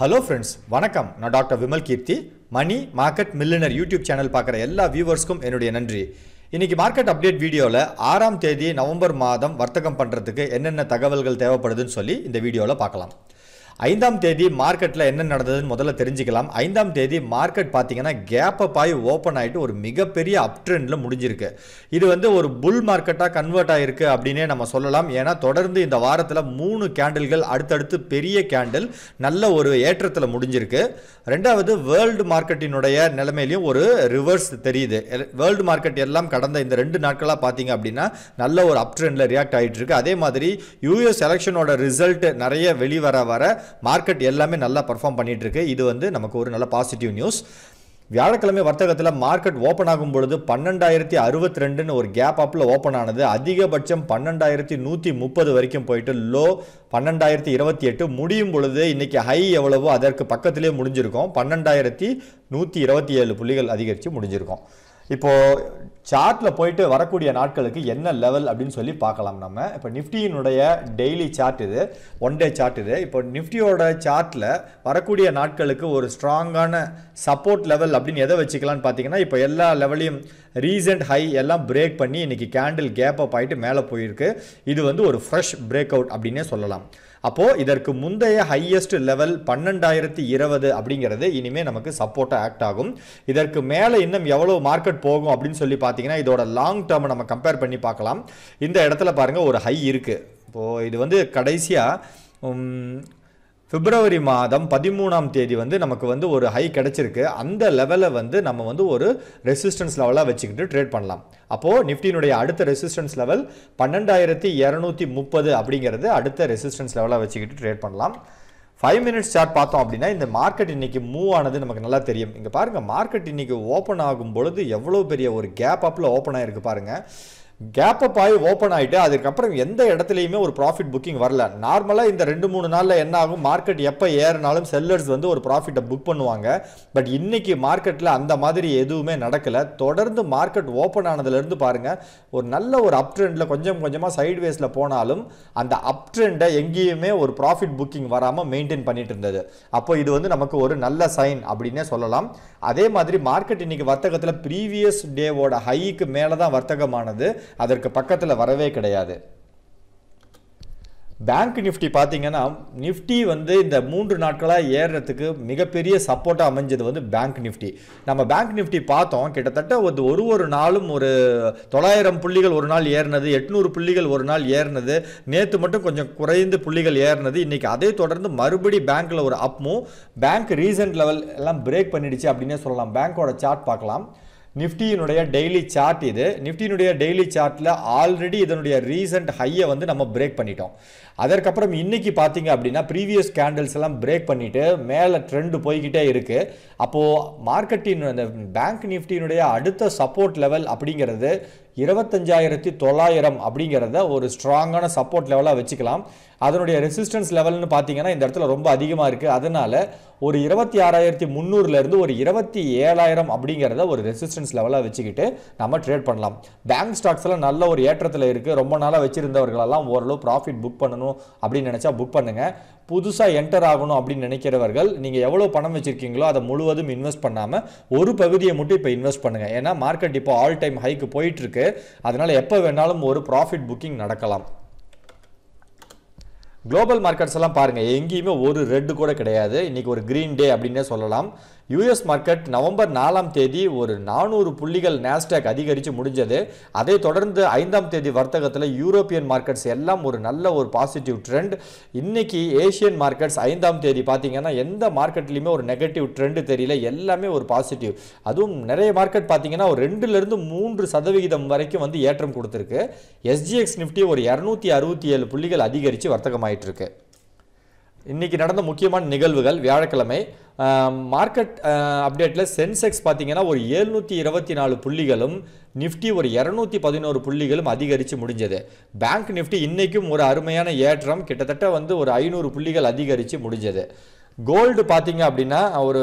hello friends வணக்கம் நான் doctor Vimal Keerthi money market millionaire YouTube channel பார்க்குற எல்லா வியூவர்ஸ்க்கும் என்னுடைய நன்றி இன்றைக்கி மார்க்கெட் அப்டேட் வீடியோவில் ஆறாம் தேதி நவம்பர் மாதம் வர்த்தகம் பண்ணுறதுக்கு என்னென்ன தகவல்கள் தேவைப்படுதுன்னு சொல்லி இந்த வீடியோவில் பார்க்கலாம் ஐந்தாம் தேதி மார்க்கெட்டில் என்ன நடந்ததுன்னு முதல்ல தெரிஞ்சுக்கலாம் ஐந்தாம் தேதி மார்க்கெட் பார்த்தீங்கன்னா கேப்பை பாய் ஆகி ஓப்பன் ஆகிட்டு ஒரு மிகப்பெரிய அப் ட்ரெண்டில் முடிஞ்சிருக்கு இது வந்து ஒரு புல் மார்க்கெட்டாக கன்வெர்ட் ஆகிருக்கு அப்படின்னே நம்ம சொல்லலாம் ஏன்னா தொடர்ந்து இந்த வாரத்தில் மூணு கேண்டில்கள் அடுத்தடுத்து பெரிய கேண்டில் நல்ல ஒரு ஏற்றத்தில் முடிஞ்சிருக்கு ரெண்டாவது வேர்ல்டு மார்க்கெட்டினுடைய நிலைமையிலையும் ஒரு ரிவர்ஸ் தெரியுது வேர்ல்டு மார்க்கெட் எல்லாம் கடந்த இந்த ரெண்டு நாட்களாக பார்த்தீங்க அப்படின்னா நல்ல ஒரு அப் ட்ரெண்டில் ரியாக்ட் ஆகிட்டு இருக்கு அதே மாதிரி யூஎஸ் எலெக்ஷனோட ரிசல்ட் நிறைய வெளிவர வர மார்க்கெட் எல்லாமே நல்லா பர்ஃபார்ம் பண்ணிகிட்ருக்கு இது வந்து நமக்கு ஒரு நல்ல பாசிட்டிவ் நியூஸ் வியாழக்கிழமை வர்த்தகத்தில் மார்க்கெட் ஓப்பன் ஆகும் பொழுது பன்னெண்டாயிரத்தி அறுபத்தி ரெண்டுன்னு ஒரு கேப் அப்பில் ஓப்பன் ஆனது அதிகபட்சம் பன்னெண்டாயிரத்தி நூற்றி முப்பது வரைக்கும் போயிட்டு லோ பன்னெண்டாயிரத்தி இருபத்தி எட்டு முடியும் பொழுது இன்றைக்கி ஹை எவ்வளவோ அதற்கு பக்கத்திலே முடிஞ்சிருக்கும் பன்னெண்டாயிரத்தி நூற்றி இருபத்தி ஏழு புள்ளிகள் அதிகரித்து முடிஞ்சிருக்கும் இப்போது சார்ட்டில் போயிட்டு வரக்கூடிய நாட்களுக்கு என்ன லெவல் அப்படின்னு சொல்லி பார்க்கலாம் நம்ம இப்போ நிஃப்டியினுடைய டெய்லி சார்ட் இது ஒன் டே சார்ட் இது இப்போ நிஃப்டியோட சார்ட்டில் வரக்கூடிய நாட்களுக்கு ஒரு ஸ்ட்ராங்கான சப்போர்ட் லெவல் அப்படின்னு எதை வச்சுக்கலாம்னு பார்த்தீங்கன்னா இப்போ எல்லா லெவலையும் ரீசெண்ட் ஹை எல்லாம் பிரேக் பண்ணி இன்றைக்கி கேண்டில் கேப் அப் ஆகிட்டு மேலே போயிருக்கு இது வந்து ஒரு ஃப்ரெஷ் பிரேக் அவுட் அப்படின்னே சொல்லலாம் அப்போது இதற்கு முந்தைய ஹையஸ்ட் லெவல் பன்னெண்டாயிரத்தி இருபது அப்படிங்கிறது இனிமேல் நமக்கு சப்போர்ட்டாக ஆக்ட் ஆகும் இதற்கு மேலே இன்னும் எவ்வளோ மார்க்கெட் போகும் அப்படின்னு சொல்லி பார்த்தீங்கன்னா இதோட லாங் டேர்ம் நம்ம கம்பேர் பண்ணி பார்க்கலாம் இந்த இடத்துல பாருங்கள் ஒரு ஹை இருக்குது இப்போது இது வந்து கடைசியாக பிப்ரவரி மாதம் பதிமூணாம் தேதி வந்து நமக்கு வந்து ஒரு ஹை கிடச்சிருக்கு அந்த லெவலை வந்து நம்ம வந்து ஒரு ரெசிஸ்டன்ஸ் லெவலாக வச்சுக்கிட்டு ட்ரேட் பண்ணலாம் அப்போது நிஃப்டினுடைய அடுத்த ரெசிஸ்டன்ஸ் லெவல் பன்னெண்டாயிரத்தி இரநூத்தி முப்பது அப்படிங்கிறது அடுத்த ரெசிஸ்டன்ஸ் லெவலாக வச்சுக்கிட்டு ட்ரேட் பண்ணலாம் ஃபைவ் மினிட்ஸ் சார்ட் பார்த்தோம் அப்படின்னா இந்த மார்க்கெட் இன்றைக்கி மூவ் ஆனது நமக்கு நல்லா தெரியும் இங்கே பாருங்கள் மார்க்கெட் இன்றைக்கி ஓப்பன் ஆகும் பொழுது எவ்வளோ பெரிய ஒரு கேப் அப்பில் ஓப்பன் ஆகிருக்கு பாருங்கள் கேப் அப் ஆகி ஓப்பன் ஆகிட்டு அதுக்கப்புறம் எந்த இடத்துலையுமே ஒரு ப்ராஃபிட் புக்கிங் வரல நார்மலாக இந்த ரெண்டு மூணு நாளில் என்ன ஆகும் மார்க்கெட் எப்போ ஏறினாலும் செல்லர்ஸ் வந்து ஒரு ப்ராஃபிட்டை புக் பண்ணுவாங்க பட் இன்னைக்கு மார்க்கெட்டில் அந்த மாதிரி எதுவுமே நடக்கலை தொடர்ந்து மார்க்கெட் ஓப்பன் ஆனதுலேருந்து பாருங்கள் ஒரு நல்ல ஒரு அப் ட்ரெண்டில் கொஞ்சம் கொஞ்சமாக சைட்வேஸில் போனாலும் அந்த அப் ட்ரெண்டை எங்கேயுமே ஒரு ப்ராஃபிட் புக்கிங் வராமல் மெயின்டைன் பண்ணிட்டு இருந்தது அப்போ இது வந்து நமக்கு ஒரு நல்ல சைன் அப்படின்னே சொல்லலாம் அதே மாதிரி மார்க்கெட் இன்னைக்கு வர்த்தகத்தில் ப்ரீவியஸ் டேவோட ஹைக்கு மேலே தான் வர்த்தகமானது அதற்கு பக்கத்தில் வரவே கிடையாது பேங்க் நிஃப்டி பார்த்தீங்கன்னா நிஃப்டி வந்து இந்த மூன்று நாட்களாக ஏறுறதுக்கு மிகப்பெரிய சப்போர்ட்டாக அமைஞ்சது வந்து பேங்க் நிஃப்டி நம்ம பேங்க் நிஃப்டி பார்த்தோம் கிட்டத்தட்ட ஒரு ஒரு ஒரு நாளும் ஒரு தொள்ளாயிரம் புள்ளிகள் ஒரு நாள் ஏறினது எட்நூறு புள்ளிகள் ஒரு நாள் ஏறினது நேற்று மட்டும் கொஞ்சம் குறைந்து புள்ளிகள் ஏறினது இன்றைக்கி அதை தொடர்ந்து மறுபடி பேங்க்கில் ஒரு அப்மும் பேங்க் ரீசன்ட் லெவல் எல்லாம் பிரேக் பண்ணிடுச்சு அப்படின்னே சொல்லலாம் பேங்க்கோட சார்ட் பார்க்கலாம் நிஃப்டியினுடைய டெய்லி சார்ட் இது நிஃப்டியினுடைய டெய்லி சார்ட்டில் ஆல்ரெடி இதனுடைய ரீசன்ட் ஹையை வந்து நம்ம பிரேக் பண்ணிட்டோம் அதற்கப்புறம் இன்றைக்கி பார்த்தீங்க அப்படின்னா ப்ரீவியஸ் கேண்டல்ஸ் எல்லாம் பிரேக் பண்ணிட்டு மேலே ட்ரெண்டு போய்கிட்டே இருக்குது அப்போது மார்க்கெட்டின் அந்த பேங்க் நிஃப்டியினுடைய அடுத்த சப்போர்ட் லெவல் அப்படிங்கிறது இருபத்தஞ்சாயிரத்தி தொள்ளாயிரம் அப்படிங்கிறத ஒரு ஸ்ட்ராங்கான சப்போர்ட் லெவலாக வச்சுக்கலாம் அதனுடைய ரெசிஸ்டன்ஸ் லெவல்னு பார்த்தீங்கன்னா இந்த இடத்துல ரொம்ப அதிகமாக இருக்குது அதனால ஒரு இருபத்தி ஆறாயிரத்தி முந்நூறுலேருந்து ஒரு இருபத்தி ஏழாயிரம் அப்படிங்கிறத ஒரு ரெசிஸ்டன்ஸ் லெவலாக வச்சுக்கிட்டு நம்ம ட்ரேட் பண்ணலாம் பேங்க் ஸ்டாக்ஸ் எல்லாம் நல்ல ஒரு ஏற்றத்தில் இருக்குது ரொம்ப நாளாக வச்சுருந்தவர்களெல்லாம் ஓரளவு ப்ராஃபிட் புக் பண்ணணும் பண்ணணும் அப்படின்னு நினச்சா புக் பண்ணுங்கள் புதுசாக என்டர் ஆகணும் அப்படின்னு நினைக்கிறவர்கள் நீங்கள் எவ்வளோ பணம் வச்சுருக்கீங்களோ அதை முழுவதும் இன்வெஸ்ட் பண்ணாமல் ஒரு பகுதியை மட்டும் இப்போ இன்வெஸ்ட் பண்ணுங்கள் ஏன்னா மார்க்கெட் இப்போ ஆல் டைம் ஹைக்கு போயிட்டுருக்கு அதனால் எப்போ வேணாலும் ஒரு ப்ராஃபிட் புக்கிங் நடக்கலாம் குளோபல் மார்க்கெட்ஸ் எல்லாம் பாருங்கள் எங்கேயுமே ஒரு ரெட்டு கூட கிடையாது இன்றைக்கி ஒரு க்ரீன் டே அப்படின்னே சொல்லலாம் யூஎஸ் மார்க்கெட் நவம்பர் நாலாம் தேதி ஒரு நானூறு புள்ளிகள் நாஸ்டாக் அதிகரித்து முடிஞ்சது அதை தொடர்ந்து ஐந்தாம் தேதி வர்த்தகத்தில் யூரோப்பியன் மார்க்கெட்ஸ் எல்லாம் ஒரு நல்ல ஒரு பாசிட்டிவ் ட்ரெண்ட் இன்னைக்கு ஏஷியன் மார்க்கெட்ஸ் ஐந்தாம் தேதி பார்த்தீங்கன்னா எந்த மார்க்கெட்லையுமே ஒரு நெகட்டிவ் ட்ரெண்ட் தெரியல எல்லாமே ஒரு பாசிட்டிவ் அதுவும் நிறைய மார்க்கெட் பார்த்தீங்கன்னா ஒரு ரெண்டுலேருந்து மூன்று சதவிகிதம் வரைக்கும் வந்து ஏற்றம் கொடுத்துருக்கு எஸ்ஜிஎக்ஸ் நிஃப்டி ஒரு இரநூத்தி அறுபத்தி ஏழு புள்ளிகள் அதிகரித்து வர்த்தகமாயிட்டு இருக்கு இன்றைக்கி நடந்த முக்கியமான நிகழ்வுகள் வியாழக்கிழமை மார்க்கெட் அப்டேட்டில் சென்செக்ஸ் பார்த்தீங்கன்னா ஒரு ஏழ்நூற்றி இருபத்தி நாலு புள்ளிகளும் நிஃப்டி ஒரு இரநூத்தி பதினோரு புள்ளிகளும் அதிகரித்து முடிஞ்சது பேங்க் நிஃப்டி இன்றைக்கும் ஒரு அருமையான ஏற்றம் கிட்டத்தட்ட வந்து ஒரு ஐநூறு புள்ளிகள் அதிகரித்து முடிஞ்சது கோல்டு பார்த்தீங்க அப்படின்னா ஒரு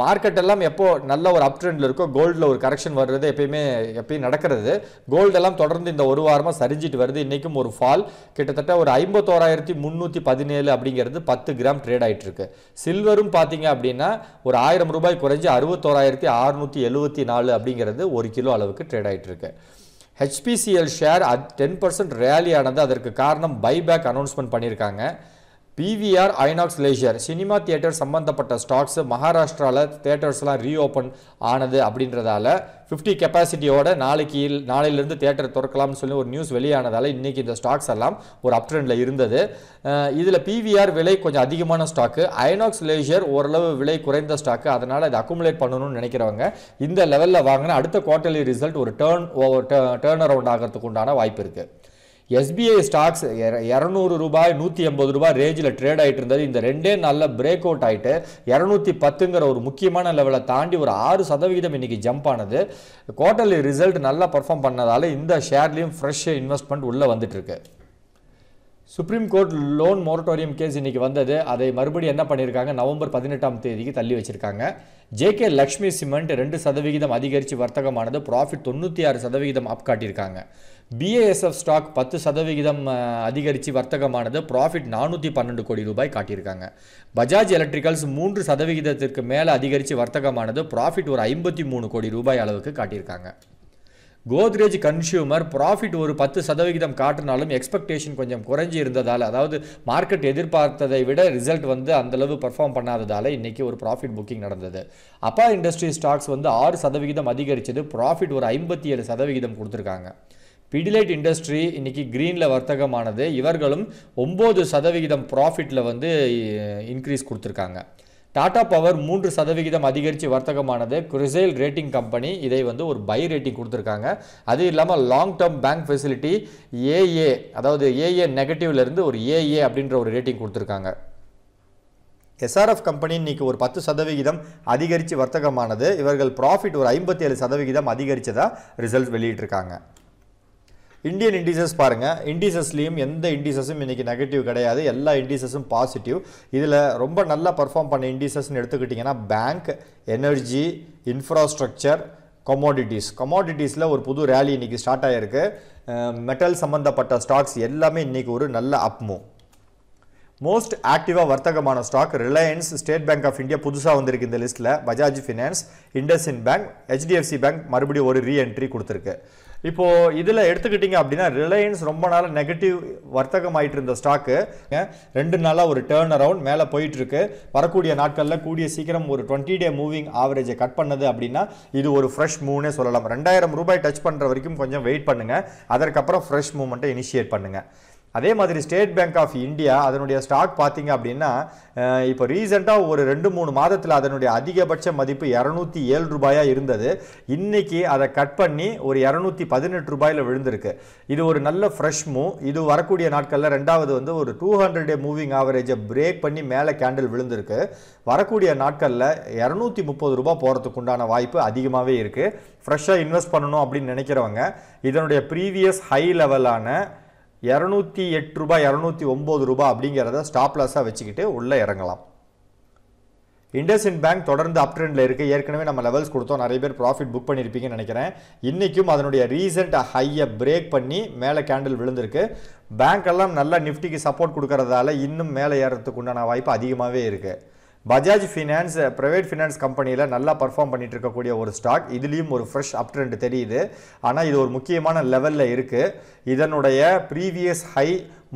மார்க்கெட் எல்லாம் எப்போ நல்ல ஒரு அப் ட்ரெண்டில் இருக்கோ கோல்டில் ஒரு கரெக்ஷன் வர்றது எப்பயுமே எப்பயும் நடக்கிறது கோல்டெல்லாம் தொடர்ந்து இந்த ஒரு வாரமாக சரிஞ்சிட்டு வருது இன்றைக்கும் ஒரு ஃபால் கிட்டத்தட்ட ஒரு ஐம்பத்தோராயிரத்தி முந்நூற்றி பதினேழு அப்படிங்கிறது பத்து கிராம் ட்ரேட் ஆகிட்டுருக்கு சில்வரும் பார்த்தீங்க அப்படின்னா ஒரு ஆயிரம் ரூபாய் குறைஞ்சி அறுபத்தோராயிரத்தி அறுநூற்றி எழுபத்தி நாலு அப்படிங்கிறது ஒரு கிலோ அளவுக்கு ட்ரேட் ஆகிட்டுருக்கு HPCL share ten percent rally ஆனது அதற்கு காரணம் பைபேக் அனௌன்ஸ்மெண்ட் பண்ணியிருக்காங்க PVR INOX leisure cinema theatre சம்மந்தப்பட்ட ஸ்டாக்ஸ் மகாராஷ்டிராவில் தியேட்டர்ஸ்லாம் ரீஓப்பன் ஆனது அப்படின்றதால ஃபிஃப்டி கெப்பாசிட்டியோட நாளைக்கு நாளையிலேருந்து தியேட்டர் திறக்கலாம்னு சொல்லி ஒரு நியூஸ் வெளியானதால் இன்றைக்கி இந்த ஸ்டாக்ஸ் எல்லாம் ஒரு அப் ட்ரெண்டில் இருந்தது இதில் பிவிஆர் விலை கொஞ்சம் அதிகமான ஸ்டாக்கு ஐநாக்ஸ் லேஷியர் ஓரளவு விலை குறைந்த ஸ்டாக்கு அதனால் இதை அக்குமுலேட் பண்ணணும்னு நினைக்கிறவங்க இந்த லெவலில் வாங்கினா அடுத்த குவார்ட்டர்லி ரிசல்ட் ஒரு டேர்ன் ஓவர் டேர்ன் அரவுண்ட் ஆகிறதுக்கு உண்டான வாய்ப்பு இருக்குது எஸ்பிஐ ஸ்டாக்ஸ் இரநூறு ரூபாய் நூற்றி எண்பது ரூபாய் ரேஞ்சில் ட்ரேட் ஆகிட்டு இருந்தது இந்த ரெண்டே நல்ல பிரேக் அவுட் ஆகிட்டு இரநூத்தி பத்துங்கிற ஒரு முக்கியமான லெவலை தாண்டி ஒரு ஆறு சதவிகிதம் இன்றைக்கி ஜம்ப் ஆனது குவார்ட்டர்லி ரிசல்ட் நல்லா பர்ஃபார்ம் பண்ணதால் இந்த ஷேர்லேயும் ஃப்ரெஷ் இன்வெஸ்ட்மெண்ட் உள்ளே வந்துட்டுருக்கு Supreme Court loan moratorium case இன்றைக்கி வந்தது அதை மறுபடியும் என்ன பண்ணியிருக்காங்க நவம்பர் பதினெட்டாம் தேதிக்கு தள்ளி வச்சுருக்காங்க ஜேகே லக்ஷ்மி சிமெண்ட் ரெண்டு சதவிகிதம் அதிகரித்து வர்த்தகமானது ப்ராஃபிட் தொண்ணூற்றி ஆறு சதவிகிதம் அப் காட்டியிருக்காங்க பிஏஎஸ்எஃப் ஸ்டாக் பத்து சதவிகிதம் அதிகரித்து வர்த்தகமானது ப்ராஃபிட் நானூற்றி பன்னெண்டு கோடி ரூபாய் காட்டியிருக்காங்க பஜாஜ் எலக்ட்ரிக்கல்ஸ் மூன்று சதவிகிதத்திற்கு மேலே அதிகரித்து வர்த்தகமானது ப்ராஃபிட் ஒரு ஐம்பத்தி மூணு கோடி ரூபாய் அளவுக்கு காட்டியிருக்காங்க கோத்ரேஜ் கன்சியூமர் ப்ராஃபிட் ஒரு பத்து சதவிகிதம் காட்டினாலும் எக்ஸ்பெக்டேஷன் கொஞ்சம் குறைஞ்சி இருந்ததால் அதாவது மார்க்கெட் எதிர்பார்த்ததை விட ரிசல்ட் வந்து அந்தளவு பர்ஃபார்ம் பண்ணாததால் இன்றைக்கி ஒரு ப்ராஃபிட் புக்கிங் நடந்தது அப்பா இண்டஸ்ட்ரி ஸ்டாக்ஸ் வந்து ஆறு சதவிகிதம் அதிகரித்தது ப்ராஃபிட் ஒரு ஐம்பத்தி ஏழு சதவிகிதம் கொடுத்துருக்காங்க பிடிலைட் இண்டஸ்ட்ரி இன்றைக்கி க்ரீனில் வர்த்தகமானது இவர்களும் ஒம்பது சதவிகிதம் ப்ராஃபிட்டில் வந்து இன்க்ரீஸ் கொடுத்துருக்காங்க டாடா பவர் மூன்று சதவிகிதம் அதிகரித்து வர்த்தகமானது குரிசைல் ரேட்டிங் கம்பெனி இதை வந்து ஒரு பை ரேட்டிங் கொடுத்துருக்காங்க அது இல்லாமல் long term bank facility AA அதாவது ஏஏ நெகட்டிவ்லேருந்து ஒரு ஏஏ அப்படின்ற ஒரு ரேட்டிங் கொடுத்துருக்காங்க எஸ்ஆர்எஃப் கம்பெனி இன்றைக்கி ஒரு பத்து சதவிகிதம் அதிகரித்து வர்த்தகமானது இவர்கள் ப்ராஃபிட் ஒரு ஐம்பத்தி ஏழு சதவிகிதம் அதிகரித்ததாக ரிசல்ட் வெளியிட்டிருக்காங்க இந்தியன் இண்டிசஸ் பாருங்கள் இண்டீசஸ்லேயும் எந்த இண்டிசஸும் இன்றைக்கி நெகட்டிவ் கிடையாது எல்லா இண்டிசஸும் பாசிட்டிவ் இதில் ரொம்ப நல்லா பர்ஃபார்ம் பண்ண இண்டிசஸ்ன்னு எடுத்துக்கிட்டிங்கன்னா பேங்க் எனர்ஜி இன்ஃப்ராஸ்ட்ரக்சர் கமாடிட்டிஸ் கமாடிட்டிஸில் ஒரு புது ரேலி இன்றைக்கி ஸ்டார்ட் ஆகியிருக்கு மெட்டல் சம்மந்தப்பட்ட ஸ்டாக்ஸ் எல்லாமே இன்றைக்கி ஒரு நல்ல அப்மூ மோஸ்ட் ஆக்டிவாக வர்த்தகமான stock Reliance State Bank of India புதுசாக வந்திருக்கு இந்த லிஸ்ட்டில் Bajaj finance IndusInd bank HDFC bank மறுபடியும் ஒரு ரீஎன்ட்ரி கொடுத்துருக்கு இப்போது இதில் எடுத்துக்கிட்டிங்க அப்படின்னா ரிலையன்ஸ் ரொம்ப நாள் நெகட்டிவ் வர்த்தகம் ஆகிட்டு இருந்த ஸ்டாக்கு ரெண்டு நாளாக ஒரு டேர்ன் அரவுண்ட் மேலே போயிட்டுருக்கு வரக்கூடிய நாட்களில் கூடிய சீக்கிரம் ஒரு டுவெண்ட்டி டே மூவிங் ஆவரேஜை கட் பண்ணது அப்படின்னா இது ஒரு ஃப்ரெஷ் மூவ்னே சொல்லலாம் ரெண்டாயிரம் ரூபாய் டச் பண்ணுற வரைக்கும் கொஞ்சம் வெயிட் பண்ணுங்கள் அதற்கப்புறம் ஃப்ரெஷ் மூவ்மெண்ட்டை இனிஷியேட் பண்ணுங்கள் அதே மாதிரி ஸ்டேட் பேங்க் ஆஃப் இந்தியா அதனுடைய ஸ்டாக் பார்த்தீங்க அப்படின்னா இப்போ ரீசெண்டாக ஒரு ரெண்டு மூணு மாதத்தில் அதனுடைய அதிகபட்ச மதிப்பு இரநூத்தி ஏழு ரூபாயாக இருந்தது இன்றைக்கி அதை கட் பண்ணி ஒரு இரநூத்தி பதினெட்டு ரூபாயில் விழுந்திருக்கு இது ஒரு நல்ல ஃப்ரெஷ் மூவ் இது வரக்கூடிய நாட்களில் ரெண்டாவது வந்து ஒரு டூ ஹண்ட்ரட் டே மூவிங் ஆவரேஜை பிரேக் பண்ணி மேலே கேண்டில் விழுந்திருக்கு வரக்கூடிய நாட்களில் இரநூத்தி முப்பது ரூபா போகிறதுக்கு உண்டான வாய்ப்பு அதிகமாகவே இருக்குது ஃப்ரெஷ்ஷாக இன்வெஸ்ட் பண்ணணும் அப்படின்னு நினைக்கிறவங்க இதனுடைய ப்ரீவியஸ் ஹை லெவலான இரநூத்தி எட்டு ரூபாய் இரநூத்தி ஒம்பது ரூபாய் அப்படிங்கிறத ஸ்டாப் லாஸாக வச்சுக்கிட்டு உள்ளே இறங்கலாம் இண்டஸ்இன் பேங்க் தொடர்ந்து அப் ட்ரெண்டில் இருக்குது ஏற்கனவே நம்ம லெவல்ஸ் கொடுத்தோம் நிறைய பேர் ப்ராஃபிட் புக் பண்ணியிருப்பீங்கன்னு நினைக்கிறேன் இன்றைக்கும் அதனுடைய ரீசெண்ட் ஹையை பிரேக் பண்ணி மேலே கேண்டில் விழுந்திருக்கு பேங்க் எல்லாம் நல்லா நிஃப்டிக்கு சப்போர்ட் கொடுக்கறதால இன்னும் மேலே ஏறத்துக்கு உண்டான வாய்ப்பு அதிகமாகவே இருக்குது பஜாஜ் ஃபினான்ஸ் ப்ரைவேட் ஃபினான்ஸ் கம்பெனியில் நல்லா பர்ஃபார்ம் பண்ணிட்டு இருக்கக்கூடிய ஒரு ஸ்டாக் இதுலேயும் ஒரு ஃப்ரெஷ் அப் ட்ரெண்ட் தெரியுது ஆனால் இது ஒரு முக்கியமான லெவலில் இருக்குது இதனுடைய ப்ரீவியஸ் ஹை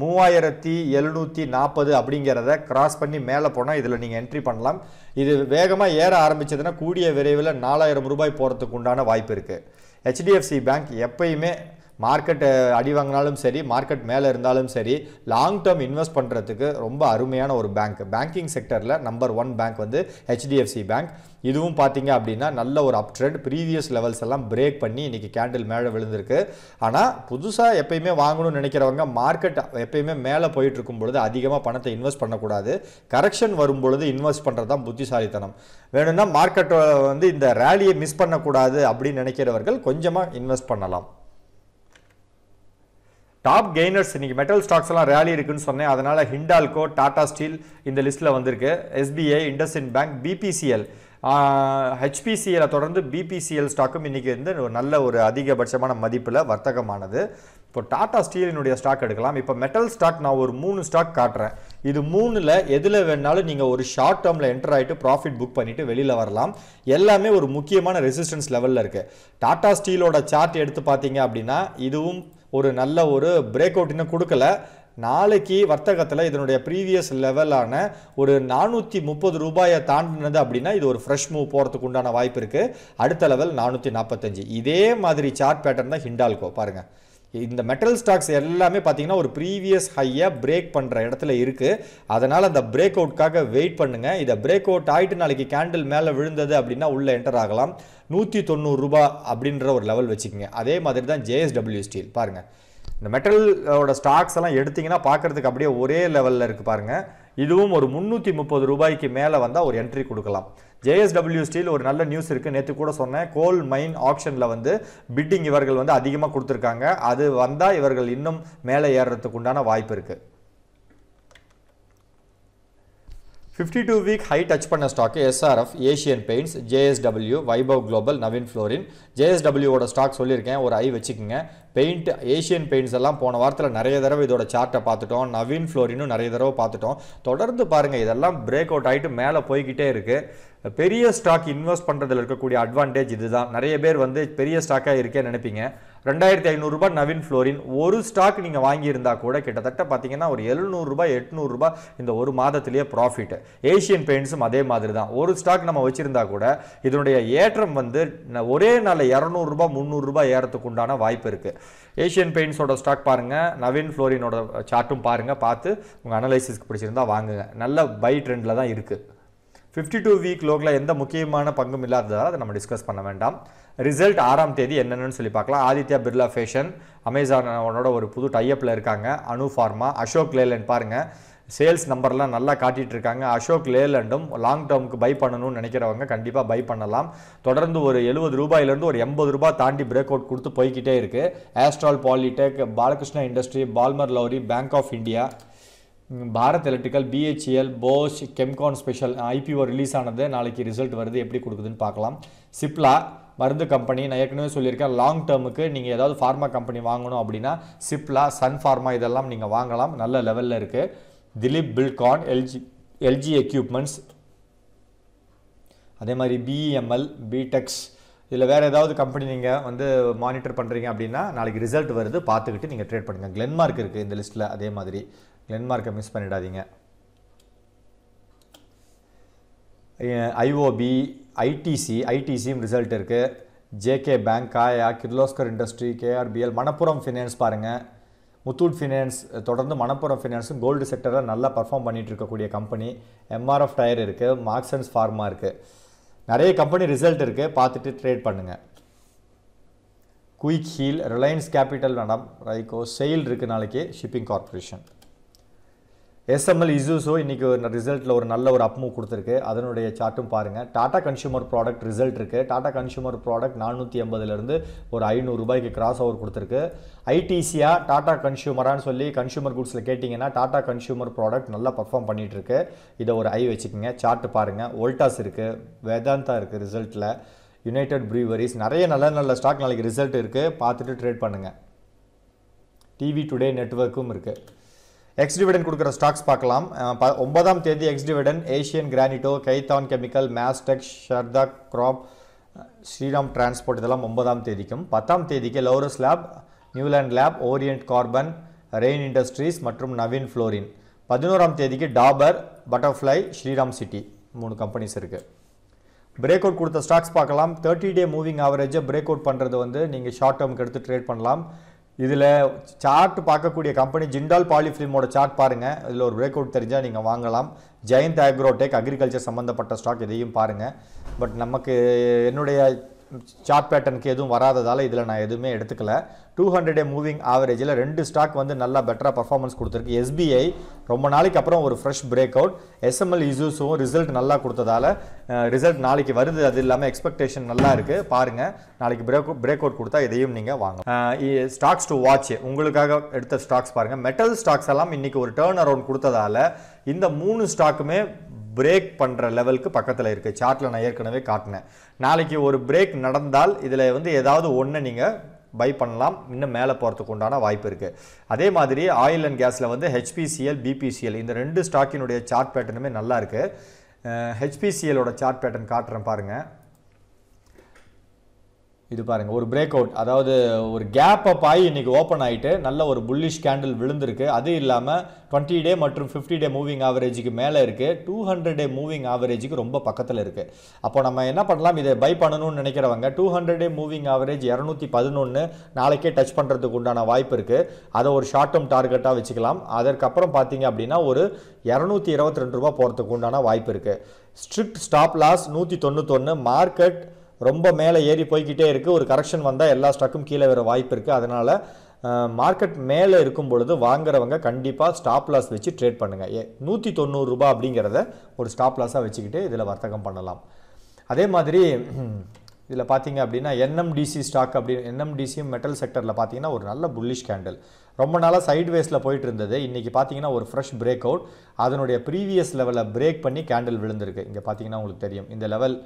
மூவாயிரத்தி எழுநூற்றி நாற்பது அப்படிங்கிறத கிராஸ் பண்ணி மேலே போனால் இதில் நீங்கள் என்ட்ரி பண்ணலாம் இது வேகமாக ஏற ஆரம்பிச்சதுன்னா கூடிய விரைவில் நாலாயிரம் ரூபாய் போகிறதுக்கு உண்டான வாய்ப்பு இருக்குது ஹெச்டிஎஃப்சி பேங்க் எப்பயுமே மார்க்கெட் அடி வாங்கினாலும் சரி மார்க்கெட் மேலே இருந்தாலும் சரி லாங் டேர்ம் இன்வெஸ்ட் பண்ணுறதுக்கு ரொம்ப அருமையான ஒரு பேங்க் பேங்கிங் செக்டரில் நம்பர் ஒன் பேங்க் வந்து ஹெச்டிஎஃப்சி பேங்க் இதுவும் பார்த்தீங்க அப்படின்னா நல்ல ஒரு அப் ட்ரெண்ட் ப்ரீவியஸ் லெவல்ஸ் எல்லாம் பிரேக் பண்ணி இன்றைக்கி கேண்டில் மேலே விழுந்திருக்கு ஆனால் புதுசாக எப்பயுமே வாங்கணும்னு நினைக்கிறவங்க மார்க்கெட் எப்பயுமே மேலே போயிட்டு இருக்கும் பொழுது அதிகமாக பணத்தை இன்வெஸ்ட் பண்ணக்கூடாது கரெக்ஷன் வரும் பொழுது இன்வெஸ்ட் பண்ணுறது தான் புத்திசாலித்தனம் வேணும்னா மார்க்கெட்டை வந்து இந்த ரேலியை மிஸ் பண்ணக்கூடாது அப்படின்னு நினைக்கிறவர்கள் கொஞ்சமாக இன்வெஸ்ட் பண்ணலாம் டாப் கெய்னர்ஸ் இன்றைக்கி மெட்டல் ஸ்டாக்ஸ் எல்லாம் ரேலி இருக்குன்னு சொன்னேன் அதனால் ஹிண்டால்கோ டாடா ஸ்டீல் இந்த லிஸ்ட்டில் வந்திருக்கு எஸ்பிஐ இண்டஸ்இன் பேங்க் பிபிசிஎல் ஹெச்பிசிஎலை தொடர்ந்து பிபிசிஎல் ஸ்டாக்கும் இன்றைக்கி வந்து ஒரு நல்ல ஒரு அதிகபட்சமான மதிப்பில் வர்த்தகமானது இப்போ டாடா ஸ்டீலினுடைய ஸ்டாக் எடுக்கலாம் இப்போ மெட்டல் ஸ்டாக் நான் ஒரு மூணு ஸ்டாக் காட்டுறேன் இது மூணில் எதில் வேணாலும் நீங்கள் ஒரு ஷார்ட் டேர்மில் என்டர் ஆகிட்டு ப்ராஃபிட் புக் பண்ணிவிட்டு வெளியில் வரலாம் எல்லாமே ஒரு முக்கியமான ரெசிஸ்டன்ஸ் லெவலில் இருக்குது டாடா ஸ்டீலோட சார்ட் எடுத்து பார்த்தீங்க அப்படின்னா இதுவும் ஒரு நல்ல ஒரு பிரேக் அவுட் இன்னும் கொடுக்கல நாளைக்கு வர்த்தகத்தில் இதனுடைய ப்ரீவியஸ் லெவலான ஒரு நானூற்றி முப்பது ரூபாயை தாண்டினது அப்படின்னா இது ஒரு ஃப்ரெஷ் மூவ் போகிறதுக்கு உண்டான வாய்ப்பு இருக்குது அடுத்த லெவல் நானூற்றி நாற்பத்தஞ்சு இதே மாதிரி சார்ட் பேட்டர்ன் தான் ஹிண்டால்கோ பாருங்கள் இந்த மெட்டல் ஸ்டாக்ஸ் எல்லாமே பார்த்தீங்கன்னா ஒரு ப்ரீவியஸ் ஹையை பிரேக் பண்ணுற இடத்துல இருக்குது அதனால் அந்த பிரேக் அவுட்காக வெயிட் பண்ணுங்கள் இதை பிரேக் அவுட் ஆகிட்டு நாளைக்கு கேண்டில் மேலே விழுந்தது அப்படின்னா உள்ளே என்டர் ஆகலாம் நூற்றி தொண்ணூறுரூபா அப்படின்ற ஒரு லெவல் வச்சுக்கோங்க அதே மாதிரி தான் ஜேஎஸ்டபிள்யூ ஸ்டீல் பாருங்கள் இந்த மெட்டலோட ஸ்டாக்ஸ் எல்லாம் எடுத்திங்கன்னா பார்க்குறதுக்கு அப்படியே ஒரே லெவலில் இருக்குது பாருங்கள் இதுவும் ஒரு முந்நூற்றி முப்பது ரூபாய்க்கு மேலே வந்தால் ஒரு என்ட்ரி கொடுக்கலாம் ஜேஎஸ்டபிள்யூ ஸ்டீல் ஒரு நல்ல நியூஸ் இருக்குது நேற்று கூட சொன்னேன் கோல் மைன் ஆப்ஷனில் வந்து பிட்டிங் இவர்கள் வந்து அதிகமாக கொடுத்துருக்காங்க அது வந்தால் இவர்கள் இன்னும் மேலே ஏறுறதுக்கு உண்டான வாய்ப்பு இருக்குது fifty two week high touch பண்ண stock SRF Asian Paints JSW Vaibhav global Navin fluorine ஜேஎஸ்டபிள்யூவோட ஸ்டாக் சொல்லியிருக்கேன் ஒரு ஐ வச்சுக்கோங்க பெயிண்ட் ஏஷியன் பெயிண்ட்ஸ் எல்லாம் போன வாரத்தில் நிறைய தடவை இதோட சார்ட்டை பார்த்துட்டோம் நவீன் ஃப்ளோரினும் நிறைய தடவை பார்த்துட்டோம் தொடர்ந்து பாருங்கள் இதெல்லாம் பிரேக் அவுட் ஆகிட்டு மேலே போய்கிட்டே இருக்குது பெரிய ஸ்டாக் இன்வெஸ்ட் பண்ணுறதுல இருக்கக்கூடிய அட்வான்டேஜ் இதுதான் நிறைய பேர் வந்து பெரிய ஸ்டாக்காக இருக்கேன்னு நினைப்பீங்க ரெண்டாயிரத்தி ஐநூறுரூபா நவீன் ஃப்ளோரின் ஒரு ஸ்டாக் நீங்கள் வாங்கியிருந்தால் கூட கிட்டத்தட்ட பார்த்தீங்கன்னா ஒரு எழுநூறுபா எட்நூறுரூபா இந்த ஒரு மாதத்திலேயே ப்ராஃபிட் ஏஷியன் பெயிண்ட்ஸும் அதே மாதிரி தான் ஒரு ஸ்டாக் நம்ம வச்சுருந்தா கூட இதனுடைய ஏற்றம் வந்து ஒரே நாளில் இரநூறுபா முந்நூறுரூபா ஏறத்துக்கு உண்டான வாய்ப்பு இருக்குது ஏஷியன் பெயிண்ட்ஸோட ஸ்டாக் பாருங்கள் நவீன் ஃப்ளோரினோட சார்ட்டும் பாருங்கள் பார்த்து உங்கள் அனலைசிஸ்க்கு பிடிச்சிருந்தால் வாங்குங்க நல்ல பை ட்ரெண்டில் தான் இருக்குது ஃபிஃப்டி டூ வீக் லோக்கில் எந்த முக்கியமான பங்கும் இல்லாததால் அதை நம்ம டிஸ்கஸ் பண்ண வேண்டாம் ரிசல்ட் ஆறாம் தேதி என்னென்னு சொல்லி பார்க்கலாம் ஆதித்யா பிர்லா ஃபேஷன் அமேசானோட ஒரு புது டையப்பில் இருக்காங்க அனு ஃபார்மா அசோக் லேலன் பாருங்கள் சேல்ஸ் நம்பர்லாம் நல்லா காட்டிகிட்டு இருக்காங்க அசோக் லேலண்டும் லாங் டேர்முக்கு பை பண்ணணும்னு நினைக்கிறவங்க கண்டிப்பாக பை பண்ணலாம் தொடர்ந்து ஒரு எழுபது ரூபாயிலேருந்து ஒரு எண்பது ரூபாய் தாண்டி பிரேக் அவுட் கொடுத்து போய்கிட்டே இருக்குது Astral polytech Balkrishna industry Balmer Lawrie Bank of India Bharat electrical BHEL Bosch Chemcon special IPO release ஆனது நாளைக்கு ரிசல்ட் வருது எப்படி கொடுக்குதுன்னு பார்க்கலாம் சிப்லா மருந்து கம்பெனி நான் ஏற்கனவே சொல்லியிருக்கேன் லாங் டேர்முக்கு நீங்கள் ஏதாவது ஃபார்மா கம்பெனி வாங்கணும் அப்படின்னா சிப்லா சன் ஃபார்மா இதெல்லாம் நீங்கள் வாங்கலாம் நல்ல லெவலில் இருக்குது Dilip Buildcon LG LG equipments அதே மாதிரி பிஇஎம்எல் பிடெக்ஸ் e e இதில் வேறு ஏதாவது கம்பெனி நீங்கள் வந்து மானிட்டர் பண்ணுறீங்க அப்படின்னா நாளைக்கு ரிசல்ட் வருது பார்த்துக்கிட்டு நீங்கள் ட்ரேட் பண்ணுங்கள் கிளென்மார்க் இருக்குது இந்த லிஸ்ட்டில் அதே மாதிரி கிளென்மார்க்கை மிஸ் பண்ணிடாதீங்க ஐஓபி ஐடிசி ஐடிசியும் ரிசல்ட் இருக்குது JK bank Kaya Kirloskar industry KRBL Manappuram finance பாருங்கள் முத்தூட் ஃபினான்ஸ் தொடர்ந்து மணப்புரம் ஃபினான்ஸும் கோல்டு செக்டரில் நல்லா பர்ஃபார்ம் பண்ணிகிட்டு இருக்கக்கூடிய கம்பெனி எம்ஆர்எஃப் டயர் இருக்குது மார்க்சன்ஸ் ஃபார்மா இருக்குது நிறைய கம்பெனி ரிசல்ட் இருக்குது பார்த்துட்டு ட்ரேட் பண்ணுங்கள் குயிக் ஹீல் ரிலையன்ஸ் கேபிட்டல் மேடம் ரைகோ செயில் இருக்குது நாளைக்கு ஷிப்பிங் கார்பரேஷன் எஸ்எம்எல் இசூஸோ இன்றைக்கி ஒரு ரிசல்ட்டில் ஒரு நல்ல ஒரு அப்மூவ் கொடுத்துருக்கு அதனுடைய சார்ட்டும் பாருங்கள் டாடா கன்சியூமர் ப்ராடக்ட் ரிசல்ட் இருக்குது டாடா கன்சியூமர் ப்ராடக்ட் நானூற்றி எண்பதுலேருந்து ஒரு ஐநூறுரூபாய்க்கு கிராஸ் ஓவர் கொடுத்துருக்கு ஐடிசியாக டாடா கன்சியூமரான்னு சொல்லி கன்சியூமர் குட்ஸில் கேட்டிங்கன்னா டாடா கன்சியூமர் ப்ராடக்ட் நல்லா பர்ஃபார்ம் பண்ணிகிட்ருக்கு இதை ஒரு ஐ வச்சுக்கோங்க சார்ட்டு பாருங்கள் ஓல்டாஸ் இருக்குது வேதாந்தா இருக்குது ரிசல்ட்டில் யுனைடெட் ப்ரீவரிஸ் நிறைய நல்ல நல்ல ஸ்டாக் நாளைக்கு ரிசல்ட் இருக்குது பார்த்துட்டு ட்ரேட் பண்ணுங்கள் டிவி டுடே நெட்ஒர்க்கும் இருக்குது எக்ஸ் டிவிடன் கொடுக்குற ஸ்டாக்ஸ் பார்க்கலாம் ஒன்பதாம் தேதி ex dividend Asian Granito Khaitan chemical Mastek Sharda crop Shriram transport இதெல்லாம் ஒன்பதாம் தேதிக்கும் பத்தாம் தேதிக்கு Laurus lab Neuland lab Orient carbon Rain industries மற்றும் நவீன் ஃப்ளோரின் பதினோராம் தேதிக்கு டாபர் பட்டர்ஃப்ளை ஸ்ரீராம் சிட்டி மூணு கம்பெனிஸ் இருக்குது பிரேக் அவுட் கொடுத்த ஸ்டாக்ஸ் பார்க்கலாம் தேர்ட்டி டே மூவிங் ஆவரேஜை பிரேக் அவுட் பண்ணுறது வந்து நீங்கள் ஷார்ட் டேர்முக்கு எடுத்து ட்ரேட் பண்ணலாம் இதில் சார்ட் பார்க்கக்கூடிய கம்பெனி ஜிண்டால் பாலிஃபிலிமோட சார்ட் பாருங்கள் இதில் ஒரு பிரேக் அவுட் தெரிஞ்சால் நீங்கள் வாங்கலாம் ஜெயந்த் அக்ரோடெக் அக்ரிகல்ச்சர் சம்மந்தப்பட்ட ஸ்டாக் இதையும் பாருங்கள் பட் நமக்கு என்னுடைய சார்ட் பேட்டர்னுக்கு எதுவும் வராததால் இதில் நான் எதுவுமே எடுத்துக்கல டூ ஹண்ட்ரட் மூவிங் ஆவரேஜில் ரெண்டு ஸ்டாக் வந்து நல்லா பெட்டராக பர்ஃபார்மன்ஸ் கொடுத்துருக்கு எஸ்பிஐ ரொம்ப நாளைக்கு அப்புறம் ஒரு ஃப்ரெஷ் பிரேக் அவுட் எஸ்எம்எல் இஸ்யூஸும் ரிசல்ட் நல்லா கொடுத்ததால ரிசல்ட் நாளைக்கு வருது அது இல்லாமல் எக்ஸ்பெக்டேஷன் நல்லா இருக்குது பாருங்கள் நாளைக்கு பிரேக் பிரேக் அவுட் கொடுத்தா இதையும் நீங்கள் வாங்க ஸ்டாக்ஸ் டு வாட்ச் உங்களுக்காக எடுத்த ஸ்டாக்ஸ் பாருங்கள் மெட்டல் ஸ்டாக்ஸ் எல்லாம் இன்றைக்கி ஒரு டேர்ன் அரவுண்ட் கொடுத்ததால இந்த மூணு ஸ்டாக்குமே பிரேக் பண்ணுற லெவலுக்கு பக்கத்தில் இருக்குது சார்ட்டில் நான் ஏற்கனவே காட்டினேன் நாளைக்கு ஒரு பிரேக் நடந்தால் இதில் வந்து ஏதாவது ஒன்று நீங்கள் பை பண்ணலாம் இன்னும் மேலே போகிறதுக்கு உண்டான வாய்ப்பு இருக்குது அதே மாதிரி ஆயில் அண்ட் கேஸில் வந்து ஹெச்பிசிஎல் பிபிசிஎல் இந்த ரெண்டு ஸ்டாக்கினுடைய சார்ட் பேட்டர்னுமே நல்லா இருக்குது ஹெச்பிசிஎலோட சார்ட் பேட்டர்ன் காட்டுறேன் பாருங்கள் இது பாருங்கள் ஒரு பிரேக் அவுட் அதாவது ஒரு கேப் அப் ஆகி இன்றைக்கி ஓப்பன் ஆகிட்டு நல்ல ஒரு புல்லிஷ் கேண்டில் விழுந்திருக்கு அது இல்லாமல் டுவெண்ட்டி டே மற்றும் ஃபிஃப்டி டே மூவிங் ஆவரேஜுக்கு மேலே இருக்குது டூ ஹண்ட்ரட் டே மூவிங் ஆவரேஜுக்கு ரொம்ப பக்கத்தில் இருக்குது அப்போ நம்ம என்ன பண்ணலாம் இதை பை பண்ணணும்னு நினைக்கிறவங்க two hundred day moving average இரநூத்தி பதினொன்று நாளைக்கே டச் பண்ணுறதுக்கு உண்டான வாய்ப்பு இருக்குது அதை ஒரு ஷார்ட் டேர்ம் டார்கெட்டாக வச்சுக்கலாம் அதற்கப்புறம் பார்த்தீங்க அப்படின்னா ஒரு இரநூத்தி இருபத்தி ரெண்டு ரூபா போகிறதுக்கு உண்டான வாய்ப்பு இருக்குது ஸ்ட்ரிக்ட் ஸ்டாப் லாஸ் நூற்றி தொண்ணூத்தொன்று மார்க்கெட் ரொம்ப மேலே ஏறி போய்கிட்டே இருக்குது ஒரு கரெக்ஷன் வந்தால் எல்லா ஸ்டாக்கும் கீழே வர வாய்ப்பு இருக்குது அதனால் மார்க்கெட் மேலே இருக்கும் பொழுது வாங்குறவங்க கண்டிப்பாக ஸ்டாப் லாஸ் வச்சு ட்ரேட் பண்ணுங்கள் நூற்றி தொண்ணூறுரூபா அப்படிங்கிறத ஒரு ஸ்டாப் லாஸாக வச்சுக்கிட்டு இதில் வர்த்தகம் பண்ணலாம் அதே மாதிரி இதில் பார்த்தீங்க அப்படின்னா என்எம்டிசி ஸ்டாக் அப்படி என்எம்டிசியும் மெட்டல் செக்டரில் பார்த்தீங்கன்னா ஒரு நல்ல புல்லிஷ் கேண்டில் ரொம்ப நாளாக வேஸில் போயிட்டு இருந்தது இன்றைக்கி பார்த்தீங்கன்னா ஒரு ஃப்ரெஷ் பிரேக் அவுட் அதனுடைய ப்ரீவியஸ் லெவலில் பிரேக் பண்ணி கேண்டில் விழுந்திருக்கு இங்கே பார்த்தீங்கன்னா உங்களுக்கு தெரியும் இந்த லெவல்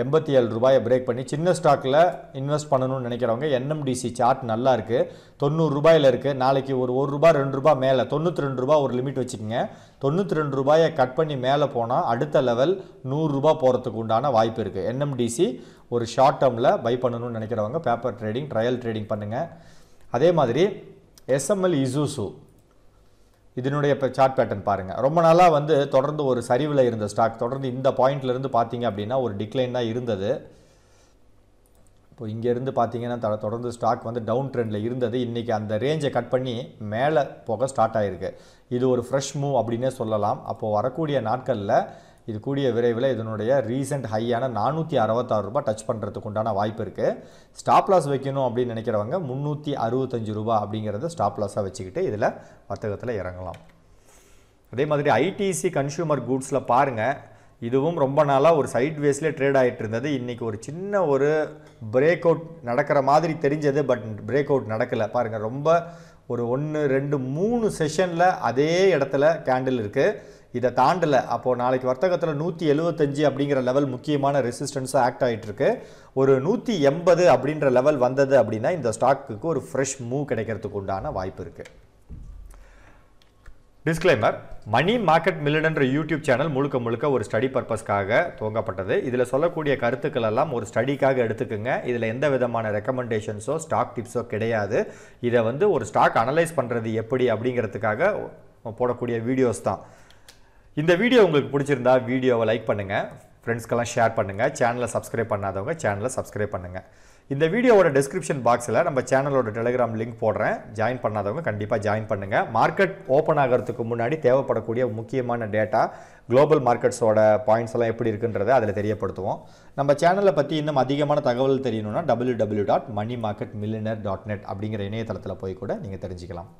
எண்பத்தி ஏழு ரூபாயை பிரேக் பண்ணி சின்ன ஸ்டாக்கில் இன்வெஸ்ட் பண்ணணும்னு நினைக்கிறவங்க என்எம்டிசி சார்ட் நல்லா இருக்குது தொண்ணூறு ரூபாயில் இருக்குது நாளைக்கு ஒரு ஒரு ரூபா ரெண்டு ரூபா மேலே தொண்ணூற்றி ரெண்டு ரூபா ஒரு லிமிட் வச்சுக்கோங்க தொண்ணூற்றி ரெண்டு ரூபாயை கட் பண்ணி மேலே போனால் அடுத்த லெவல் நூறுரூபா போகிறதுக்கு உண்டான வாய்ப்பு இருக்குது என்எம்டிசி ஒரு ஷார்ட் டேர்மில் பை பண்ணணும்னு நினைக்கிறவங்க பேப்பர் ட்ரேடிங் ட்ரையல் ட்ரேடிங் பண்ணுங்கள் அதே மாதிரி எஸ்எம்எல் இசூசு இதனுடைய இப்போ சார்ட் பேட்டர்ன் பாருங்கள் ரொம்ப நாளாக வந்து தொடர்ந்து ஒரு சரிவில் இருந்த ஸ்டாக் தொடர்ந்து இந்த பாயிண்ட்லேருந்து பார்த்தீங்க அப்படின்னா ஒரு டிக்ளைன் தான் இருந்தது இப்போ இங்கேருந்து பார்த்தீங்கன்னா தொடர்ந்து ஸ்டாக் வந்து டவுன் ட்ரெண்டில் இருந்தது இன்றைக்கி அந்த ரேஞ்சை கட் பண்ணி மேலே போக ஸ்டார்ட் ஆகிருக்கு இது ஒரு ஃப்ரெஷ் மூவ் அப்படின்னே சொல்லலாம் அப்போது வரக்கூடிய நாட்களில் இது கூடிய விரைவில் இதனுடைய ரீசெண்ட் ஹையான நானூற்றி அறுபத்தாறு ரூபாய் டச் பண்ணுறதுக்கு உண்டான வாய்ப்பு இருக்குது ஸ்டாப் லாஸ் வைக்கணும் அப்படின்னு நினைக்கிறவங்க முந்நூற்றி அறுபத்தஞ்சு ரூபா அப்படிங்கிறத ஸ்டாப் லாஸாக வச்சுக்கிட்டு இதில் வர்த்தகத்தில் இறங்கலாம் அதே மாதிரி ஐடிசி கன்சியூமர் கூட்ஸில் பாருங்கள் இதுவும் ரொம்ப நாளாக ஒரு சைட் வேஸ்லேயே ட்ரேட் ஆகிட்டு இருந்தது இன்றைக்கி ஒரு சின்ன ஒரு பிரேக் அவுட் நடக்கிற மாதிரி தெரிஞ்சது பட் பிரேக் அவுட் நடக்கலை பாருங்கள் ரொம்ப ஒரு ஒன்று ரெண்டு மூணு செஷனில் அதே இடத்துல கேண்டில் இருக்குது இதை தாண்டலை அப்போது நாளைக்கு வர்த்தகத்தில் நூற்றி எழுபத்தஞ்சு அப்படிங்கிற லெவல் முக்கியமான ரெசிஸ்டன்ஸாக ஆக்ட் ஆகிட்டுருக்கு ஒரு நூற்றி எண்பது அப்படின்ற லெவல் வந்தது அப்படின்னா இந்த ஸ்டாக்குக்கு ஒரு ஃப்ரெஷ் மூவ் கிடைக்கிறதுக்கு உண்டான வாய்ப்பு இருக்குது டிஸ்க்ளைமர் மணி மார்க்கெட் மில்லன்ற யூடியூப் சேனல் முழுக்க முழுக்க ஒரு ஸ்டடி பர்பஸ்க்காக துவங்கப்பட்டது இதில் சொல்லக்கூடிய கருத்துக்கள் எல்லாம் ஒரு ஸ்டடிக்காக எடுத்துக்கோங்க இதில் எந்த விதமான ரெக்கமெண்டேஷன்ஸோ ஸ்டாக் டிப்ஸோ கிடையாது இதை வந்து ஒரு ஸ்டாக் அனலைஸ் பண்ணுறது எப்படி அப்படிங்கிறதுக்காக போடக்கூடிய வீடியோஸ் தான் இந்த வீடியோ உங்களுக்கு பிடிச்சிருந்தா வீடியோவை லைக் பண்ணுங்கள் ஃப்ரெண்ட்ஸ்க்கெல்லாம் ஷேர் பண்ணுங்கள் சேனலை சப்ஸ்கிரைப் பண்ணாதவங்க சேனலை சப்ஸ்கிரைப் பண்ணுங்கள் இந்த வீடியோவோட டிஸ்கிரிப்ஷன் பாக்ஸில் நம்ம சேனலோட டெலிகிராம் லிங்க் போடுறேன் ஜாயின் பண்ணாதவங்க கண்டிப்பாக ஜாயின் பண்ணுங்கள் மார்க்கெட் ஓப்பன் ஆகிறதுக்கு முன்னாடி தேவைப்படக்கூடிய முக்கியமான டேட்டா குளோபல் மார்க்கெட்ஸோட பாயிண்ட்ஸ் எல்லாம் எப்படி இருக்குன்றதை அதில் தெரியப்படுத்துவோம் நம்ம சேனலை பற்றி இன்னும் அதிகமான தகவல் தெரியணும்னா W W dot money market millionaire dot net அப்படிங்கிற இணையதளத்தில் போய் கூட நீங்கள் தெரிஞ்சுக்கலாம்